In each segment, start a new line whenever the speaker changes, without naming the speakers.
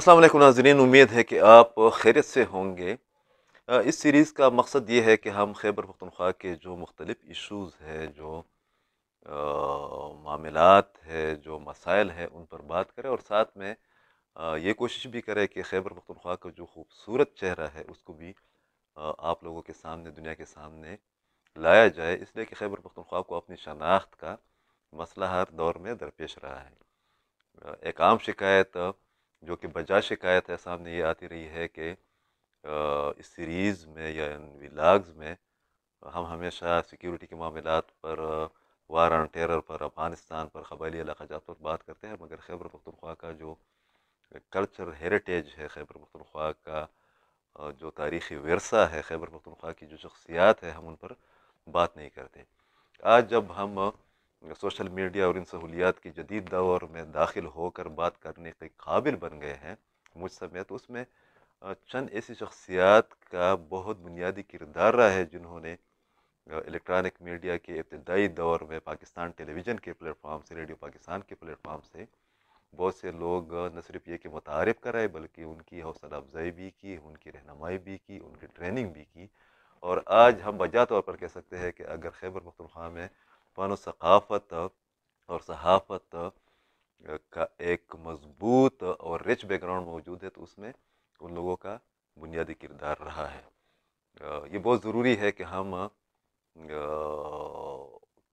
असलम नाजरीन उम्मीद है कि आप खैरियत से होंगे इस सीरीज़ का मकसद ये है कि हम खैबर पख्तनख्वा के जो मुख्तलिफ़ इशूज़ है जो मामलत है जो मसाइल हैं उन पर बात करें और साथ में ये कोशिश भी करें कि खैबर पख्तनख्वा का जो खूबसूरत चेहरा है उसको भी आप लोगों के सामने दुनिया के सामने लाया जाए इसलिए कि खैबर पख्तनख्वा को अपनी शनाख्त का मसला हर दौर में दरपेश रहा है एक आम शिकायत जो कि बजा शिकायत है सामने ये आती रही है कि इस सीरीज़ में या इन विलाग्स में हम हमेशा सिक्योरिटी के मामला पर वार ऑन टेरर पर अफ़गानिस्तान पर कबायली इलाका जात पर बात करते हैं मगर खैबर पख्तनख्वा का जो कल्चर हेरिटेज है खैबर पख्तनख्वा का जो तारीख़ी वरसा है खैबर पख्तनख्वा की जो शख्सियात है हम उन पर बात नहीं करते आज जब हम सोशल मीडिया और इन सहूलियात के जदीद दौर में दाखिल होकर बात करने के काबिल बन गए हैं मुझ समय तो उसमें चंद ऐसी शख्सियात का बहुत बुनियादी किरदार रहा है जिन्होंने इलेक्ट्रॉनिक मीडिया के इब्तदाई दौर में पाकिस्तान टेलीविज़न के प्लेटफॉर्म से रेडियो पाकिस्तान के प्लेटफॉर्म से बहुत से लोग न सिर्फ ये कि मुतारफ़ कराए बल्कि उनकी हौसला अफजाई भी की उनकी रहनमाई भी की उनकी ट्रेनिंग भी की और आज हम बजा तौर पर कह सकते हैं कि अगर खैबर मखतम में फ़न सकाफ़त और सहाफ़त का एक मज़बूत और रिच बैकग्राउंड मौजूद है तो उसमें उन लोगों का बुनियादी किरदार रहा है ये बहुत ज़रूरी है कि हम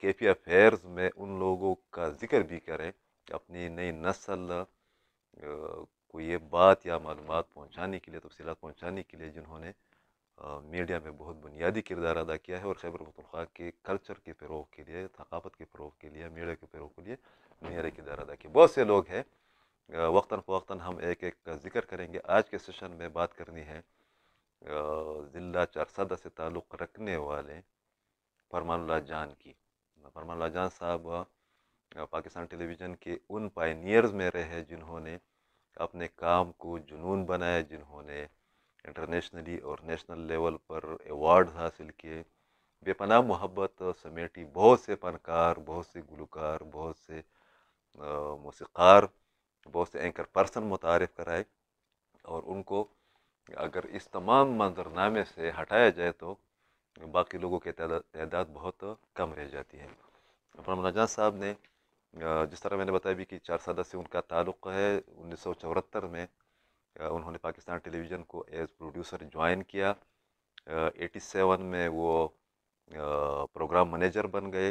कैफी अफेयर्स में उन लोगों का जिक्र भी करें अपनी नई नस्ल को ये बात या मालूम पहुँचाने के लिए तफसीत पहुँचाने के लिए जिन्होंने मीडिया में बहुत बुनियादी किरदार अदा किया है और खैबर मतलखा के कल्चर के फ़रोग के लिए थकाफत के फ़रोग के लिए मीडिया के फ़रोग के लिए बुनियादी किरदार अदा किया बहुत से लोग हैं वक्ता फ़वक्ता हम एक एक का ज़िक्र करेंगे आज के सेशन में बात करनी है ज़िला चारसदा से ताल्लुक़ रखने वाले फरमानुल्ला जान की फरमानुल्ला जान साहब पाकिस्तान टेलीविज़न के उन पाइनियर्स में रहे जिन्होंने अपने काम को जुनून बनाया जिन्होंने इंटरनेशनली और नेशनल लेवल पर एवार्ड हासिल किए बेपनाह मोहब्बत समेटी बहुत से फनकार बहुत से गुलकार बहुत से मौसीकार बहुत से एंकर पर्सन मुतारफ़ कराए और उनको अगर इस तमाम मंजरनामे से हटाया जाए तो बाकी लोगों की तादाद बहुत कम रह जाती है अमरान साहब ने जिस तरह मैंने बताया भी कि चार सदस्य उनका ताल्लुक़ है उन्नीस में उन्होंने पाकिस्तान टेलीविज़न को एज़ प्रोड्यूसर ज्वाइन किया एटी सेवन में वो प्रोग्राम मैनेजर बन गए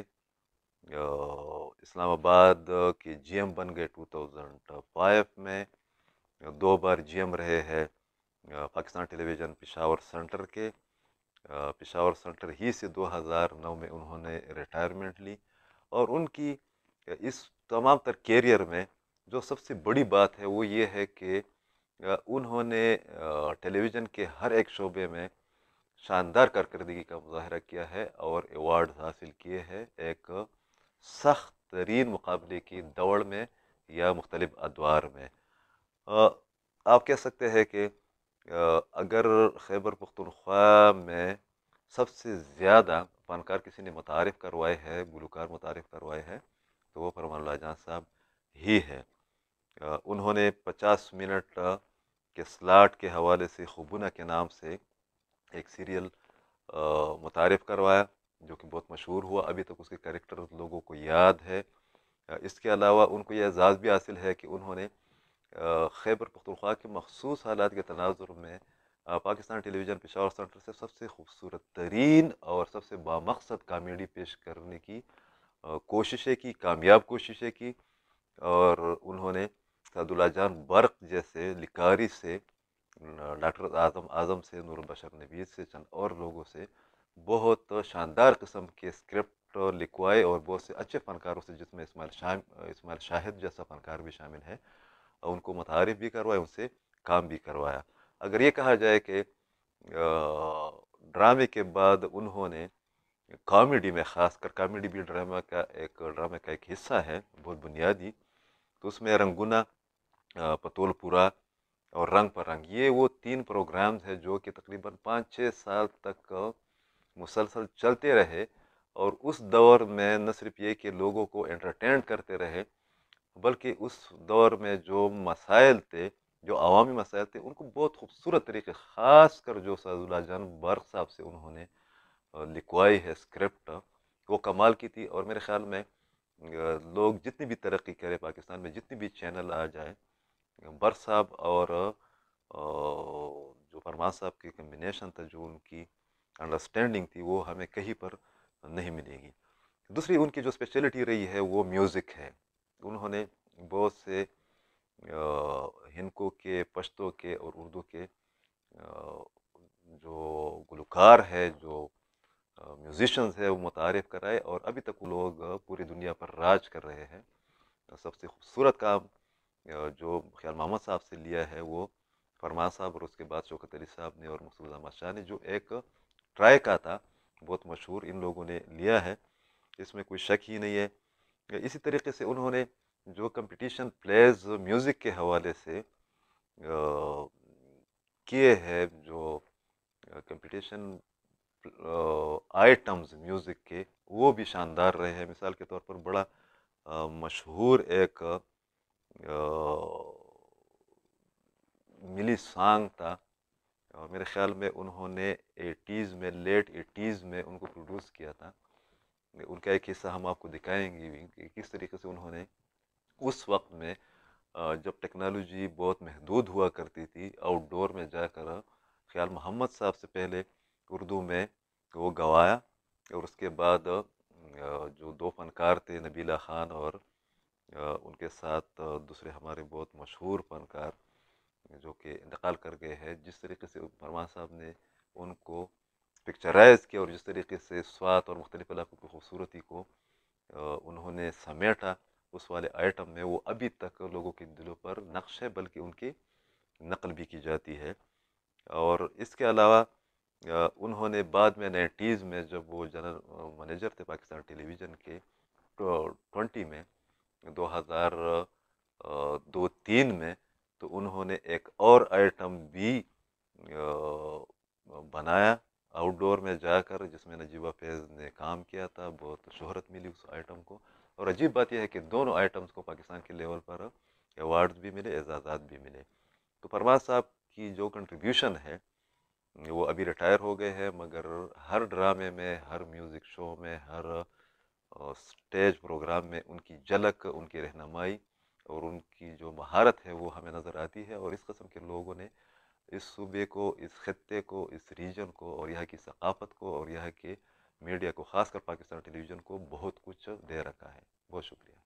इस्लामाबाद के जीएम बन गए 2005 में दो बार जीएम रहे हैं पाकिस्तान टेलीविज़न पिशावर सेंटर के पिशावर सेंटर ही से 2009 में उन्होंने रिटायरमेंट ली और उनकी इस तमाम तर कैरियर में जो सबसे बड़ी बात है वो ये है कि उन्होंने टेलीविज़न के हर एक शोबे में शानदार कारकर्दगी का मुजाहरा किया है और एवार्ड हासिल किए हैं एक सख्त तरीन मुकाबले की दौड़ में या मुख्तलिफ अदवार में आप कह सकते हैं कि अगर खैबर पख्तनख्वा में सबसे ज़्यादा फनकार किसी ने मुतारफ़ करवाए हैं गुलकार मुतारफ़ करवाए हैं तो वह फरमान लाजान साहब ही है उन्होंने 50 मिनट के स्लाट के हवाले से खुबुना के नाम से एक सीरियल मुतारफ़ करवाया जो कि बहुत मशहूर हुआ अभी तक उसके करेक्टर लोगों को याद है इसके अलावा उनको यह एजाज़ भी हासिल है कि उन्होंने खैबर पख्तनख्वा के मखसूस हालात के तनाजुर में पाकिस्तान टेलीविज़न पिशावर सेंटर से सबसे खूबसूरत तरीन और सबसे बामकसद कामेडी पेश करने की कोशिशें की कामयाब कोशिशें की और उन्होंने सदुल्ला जान बर्क जैसे लिकारी से डॉक्टर आजम आजम से नूर बशर से चंद और लोगों से बहुत शानदार किस्म के स्क्रिप्ट लिखवाए और बहुत से अच्छे फ़नकारों से जिसमें इसमाइल शाह इसमाइल शाहिद जैसा फ़नकार भी शामिल है उनको मुतारफ़ भी करवाए उनसे काम भी करवाया अगर ये कहा जाए कि ड्रामे के बाद उन्होंने कॉमेडी में ख़ासकर कॉमेडी भी ड्रामा का एक ड्रामे का एक हिस्सा है बहुत बुनियादी तो उसमें रंगुना पतोलपुरा और रंग पर रंग ये वो तीन प्रोग्राम्स हैं जो कि तकरीबन पाँच छः साल तक मुसलसल चलते रहे और उस दौर में न सिर्फ ये कि लोगों को एंटरटेन करते रहे बल्कि उस दौर में जो मसाइल थे जो अवामी मसाइल थे उनको बहुत खूबसूरत तरीके ख़ास कर जो सजुल्ला जान बर्क साहब से उन्होंने लिखवाई है स्क्रिप्ट वो कमाल की थी और मेरे ख्याल में लोग जितनी भी तरक्की करें पाकिस्तान में जितनी भी चैनल आ जाए बर साहब और जो फरमा साहब की कम्बिनेशन था जो उनकी अंडरस्टैंडिंग थी वो हमें कहीं पर नहीं मिलेगी दूसरी उनकी जो स्पेशलिटी रही है वो म्यूज़िक है उन्होंने बहुत से हिंदों के पश्तों के और उर्दू के जो गुलकार है जो म्यूज़िशंस है वो मुतारफ़ कराए और अभी तक वो लोग पूरी दुनिया पर राज कर रहे हैं सबसे खूबसूरत काम जो ख्याल मोहम्मद साहब से लिया है वो फरमा साहब और उसके बाद शौकत अली साहब ने और मसूद अहमद शाह ने जो एक ट्राई का था बहुत मशहूर इन लोगों ने लिया है इसमें कोई शक ही नहीं है इसी तरीके से उन्होंने जो कंपटीशन प्लेज म्यूज़िक के हवाले से किए हैं जो कंपटीशन आइटम्स म्यूज़िक के वो भी शानदार रहे हैं मिसाल के तौर पर बड़ा मशहूर एक मिली सांग था और मेरे ख़्याल में उन्होंने एटीज़ में लेट एटीज़ में उनको प्रोड्यूस किया था उनका एक हिस्सा हम आपको दिखाएंगे भी कि किस तरीके से उन्होंने उस वक्त में जब टेक्नोलॉजी बहुत महदूद हुआ करती थी आउटडोर में जाकर ख्याल मोहम्मद साहब से पहले उर्दू में वो गवाया और उसके बाद जो दो फनकार थे नबीला ख़ान और उनके साथ दूसरे हमारे बहुत मशहूर फनकार जो कि इंतकाल कर गए हैं जिस तरीके से फरमान साहब ने उनको पिक्चराइज़ किया और जिस तरीके से स्वाद और मुख्तलिफ इलाकों की खूबसूरती को उन्होंने समेटा उस वाले आइटम में वो अभी तक लोगों के दिलों पर नक्श है बल्कि उनकी नकल भी की जाती है और इसके अलावा उन्होंने बाद में नाइन्टीज़ में जब वो जनरल मैनेजर थे पाकिस्तान टेलीविज़न के ट्वेंटी में 2002-3 में तो उन्होंने एक और आइटम भी बनाया आउटडोर में जाकर जिसमें नजीबा फैज़ ने काम किया था बहुत शोहरत मिली उस आइटम को और अजीब बात यह है कि दोनों आइटम्स को पाकिस्तान के लेवल पर अवार्ड्स भी मिले एजाज़ात भी मिले तो परवाज साहब की जो कंट्रीब्यूशन है वो अभी रिटायर हो गए हैं मगर हर ड्रामे में हर म्यूज़िक शो में हर और स्टेज प्रोग्राम में उनकी झलक उनकी रहनमाई और उनकी जो महारत है वो हमें नज़र आती है और इस कस्म के लोगों ने इस सूबे को इस खत्े को इस रीजन को और यहाँ की सकाफ़त को और यहाँ के मीडिया को ख़ासकर पाकिस्तान टेलीविज़न को बहुत कुछ दे रखा है बहुत शुक्रिया